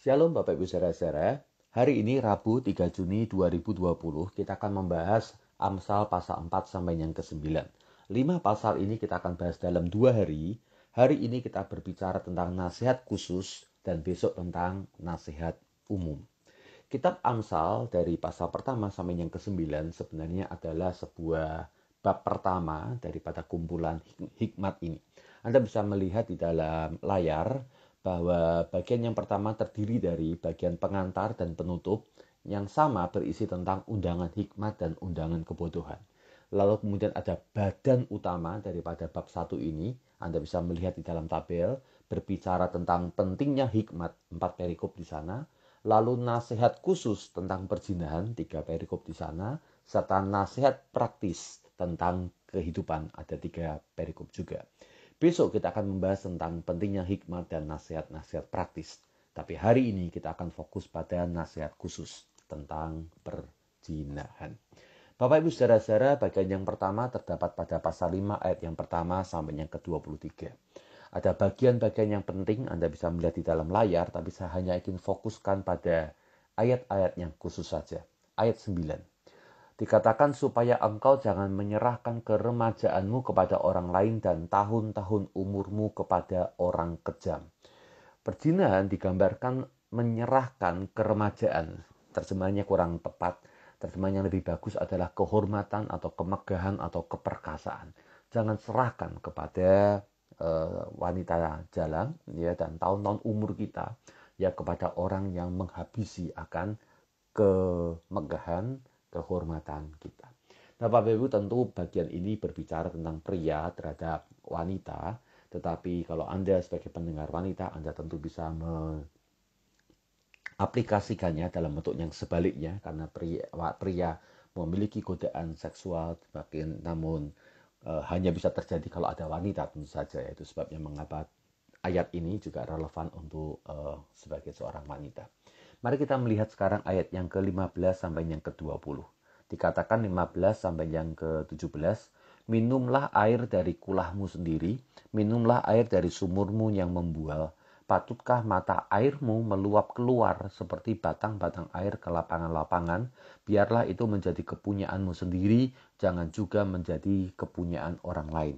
Shalom Bapak Ibu Saudara-saudara. Hari ini Rabu 3 Juni 2020 kita akan membahas Amsal pasal 4 sampai yang ke-9. 5 pasal ini kita akan bahas dalam dua hari. Hari ini kita berbicara tentang nasihat khusus dan besok tentang nasihat umum. Kitab Amsal dari pasal pertama sampai yang ke-9 sebenarnya adalah sebuah bab pertama daripada kumpulan hikmat ini. Anda bisa melihat di dalam layar bahwa bagian yang pertama terdiri dari bagian pengantar dan penutup yang sama berisi tentang undangan hikmat dan undangan kebodohan. Lalu kemudian ada badan utama daripada bab satu ini, Anda bisa melihat di dalam tabel, berbicara tentang pentingnya hikmat, empat perikop di sana, lalu nasihat khusus tentang perzinahan, tiga perikop di sana, serta nasihat praktis tentang kehidupan, ada tiga perikop juga. Besok kita akan membahas tentang pentingnya hikmat dan nasihat-nasihat praktis. Tapi hari ini kita akan fokus pada nasihat khusus tentang perjinahan. Bapak Ibu Saudara-saudara, bagian yang pertama terdapat pada pasal 5 ayat yang pertama sampai yang ke-23. Ada bagian-bagian yang penting Anda bisa melihat di dalam layar, tapi saya hanya ingin fokuskan pada ayat-ayat yang khusus saja. Ayat 9. Dikatakan supaya engkau jangan menyerahkan keremajaanmu kepada orang lain dan tahun-tahun umurmu kepada orang kejam. Perjinahan digambarkan menyerahkan keremajaan. Terjemahnya kurang tepat. Terjemahan yang lebih bagus adalah kehormatan atau kemegahan atau keperkasaan. Jangan serahkan kepada uh, wanita jalan ya dan tahun-tahun umur kita ya kepada orang yang menghabisi akan kemegahan, kehormatan kita. Nah, Bapak Ibu tentu bagian ini berbicara tentang pria terhadap wanita, tetapi kalau Anda sebagai pendengar wanita, Anda tentu bisa mengaplikasikannya dalam bentuk yang sebaliknya karena pria, pria memiliki godaan seksual namun e, hanya bisa terjadi kalau ada wanita tentu saja itu sebabnya mengapa ayat ini juga relevan untuk e, sebagai seorang wanita. Mari kita melihat sekarang ayat yang ke-15 sampai yang ke-20. Dikatakan 15 sampai yang ke-17, minumlah air dari kulahmu sendiri, minumlah air dari sumurmu yang membual. Patutkah mata airmu meluap keluar seperti batang-batang air ke lapangan-lapangan? Biarlah itu menjadi kepunyaanmu sendiri, jangan juga menjadi kepunyaan orang lain.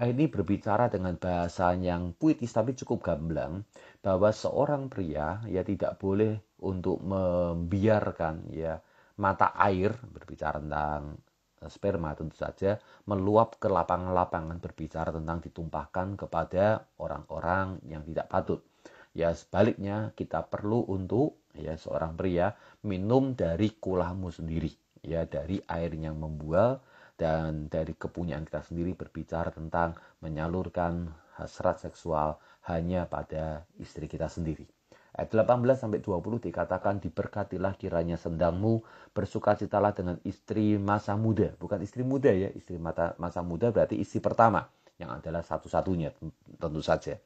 Nah, ini berbicara dengan bahasa yang puitis tapi cukup gamblang bahwa seorang pria ya tidak boleh untuk membiarkan ya mata air berbicara tentang eh, sperma tentu saja meluap ke lapangan-lapangan berbicara tentang ditumpahkan kepada orang-orang yang tidak patut. Ya sebaliknya kita perlu untuk ya seorang pria minum dari kulahmu sendiri ya dari air yang membual dan dari kepunyaan kita sendiri berbicara tentang menyalurkan hasrat seksual hanya pada istri kita sendiri. Ayat 18 sampai 20 dikatakan diberkatilah kiranya sendangmu, bersukacitalah dengan istri masa muda, bukan istri muda ya, istri mata, masa muda berarti istri pertama yang adalah satu-satunya tentu saja.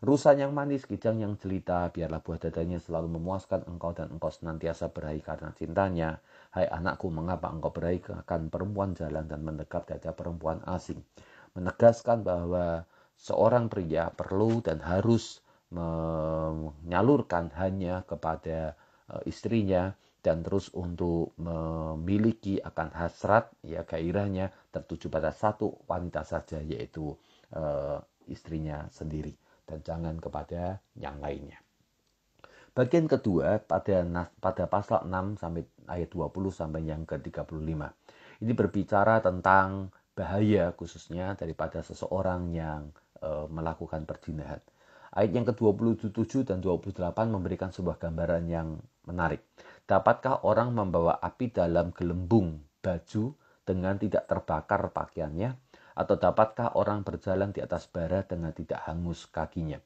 Rusan yang manis, kijang yang jelita, biarlah buah dadanya selalu memuaskan engkau dan engkau senantiasa berahi karena cintanya. Hai anakku, mengapa engkau berahi akan perempuan jalan dan mendekap dada perempuan asing? Menegaskan bahwa seorang pria perlu dan harus menyalurkan hanya kepada eh, istrinya dan terus untuk memiliki akan hasrat ya gairahnya tertuju pada satu wanita saja yaitu e, istrinya sendiri dan jangan kepada yang lainnya. Bagian kedua pada pada pasal 6 sampai ayat 20 sampai yang ke-35. Ini berbicara tentang bahaya khususnya daripada seseorang yang e, melakukan perzinahan. Ayat yang ke-27 dan 28 memberikan sebuah gambaran yang menarik. Dapatkah orang membawa api dalam gelembung baju dengan tidak terbakar pakaiannya? Atau dapatkah orang berjalan di atas bara dengan tidak hangus kakinya?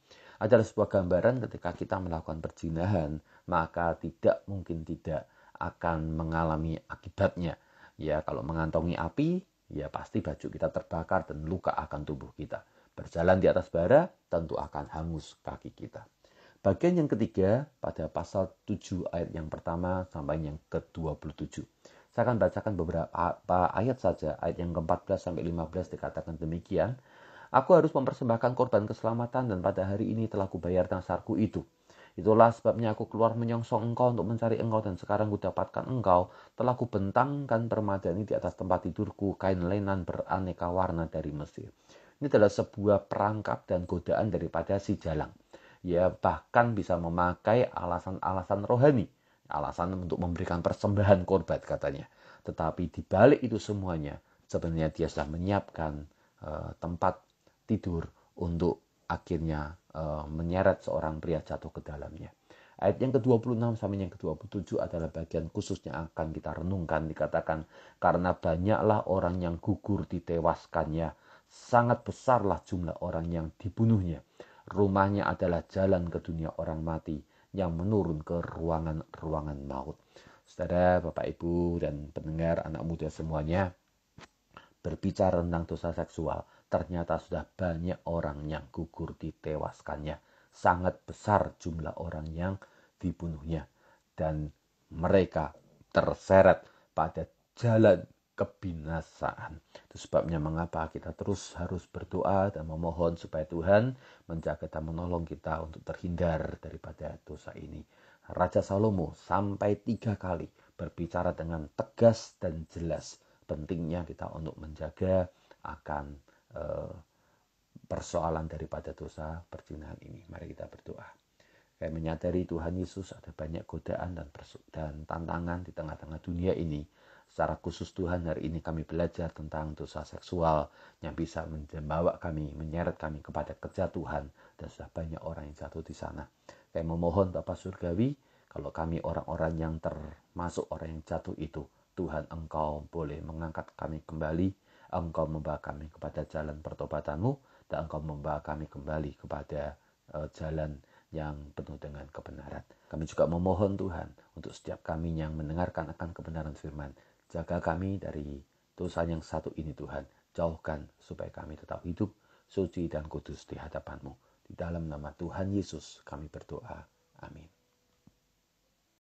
Adalah sebuah gambaran ketika kita melakukan perjinahan, maka tidak mungkin tidak akan mengalami akibatnya. Ya, kalau mengantongi api, ya pasti baju kita terbakar dan luka akan tubuh kita. Berjalan di atas bara tentu akan hangus kaki kita. Bagian yang ketiga pada pasal 7 ayat yang pertama sampai yang ke-27. Saya akan bacakan beberapa ayat saja, ayat yang ke-14 sampai 15 dikatakan demikian. Aku harus mempersembahkan korban keselamatan dan pada hari ini telah kubayar dasarku itu. Itulah sebabnya aku keluar menyongsong engkau untuk mencari engkau dan sekarang kudapatkan engkau. Telah kubentangkan permadani di atas tempat tidurku, kain lenan beraneka warna dari Mesir. Ini adalah sebuah perangkap dan godaan daripada si jalan. Ya bahkan bisa memakai alasan-alasan rohani Alasan untuk memberikan persembahan korban katanya. Tetapi dibalik itu semuanya, sebenarnya dia sudah menyiapkan uh, tempat tidur untuk akhirnya uh, menyeret seorang pria jatuh ke dalamnya. Ayat yang ke-26 sampai yang ke-27 adalah bagian khusus yang akan kita renungkan dikatakan karena banyaklah orang yang gugur ditewaskannya sangat besarlah jumlah orang yang dibunuhnya rumahnya adalah jalan ke dunia orang mati yang menurun ke ruangan-ruangan maut. Saudara, Bapak Ibu, dan pendengar anak muda semuanya, berbicara tentang dosa seksual, ternyata sudah banyak orang yang gugur ditewaskannya. Sangat besar jumlah orang yang dibunuhnya. Dan mereka terseret pada jalan kebinasaan. Itu sebabnya mengapa kita terus harus berdoa dan memohon supaya Tuhan menjaga dan menolong kita untuk terhindar daripada dosa ini. Raja Salomo sampai tiga kali berbicara dengan tegas dan jelas pentingnya kita untuk menjaga akan eh, persoalan daripada dosa perjinahan ini. Mari kita berdoa. Saya menyadari Tuhan Yesus ada banyak godaan dan, dan tantangan di tengah-tengah dunia ini Secara khusus Tuhan hari ini kami belajar tentang dosa seksual yang bisa membawa kami, menyeret kami kepada kejatuhan dan sudah banyak orang yang jatuh di sana. Saya memohon Bapak Surgawi, kalau kami orang-orang yang termasuk orang yang jatuh itu, Tuhan Engkau boleh mengangkat kami kembali, Engkau membawa kami kepada jalan pertobatanmu, dan Engkau membawa kami kembali kepada uh, jalan yang penuh dengan kebenaran. Kami juga memohon Tuhan untuk setiap kami yang mendengarkan akan kebenaran firman, Jaga kami dari dosa yang satu ini Tuhan. Jauhkan supaya kami tetap hidup suci dan kudus di hadapanMu. Di dalam nama Tuhan Yesus kami berdoa. Amin.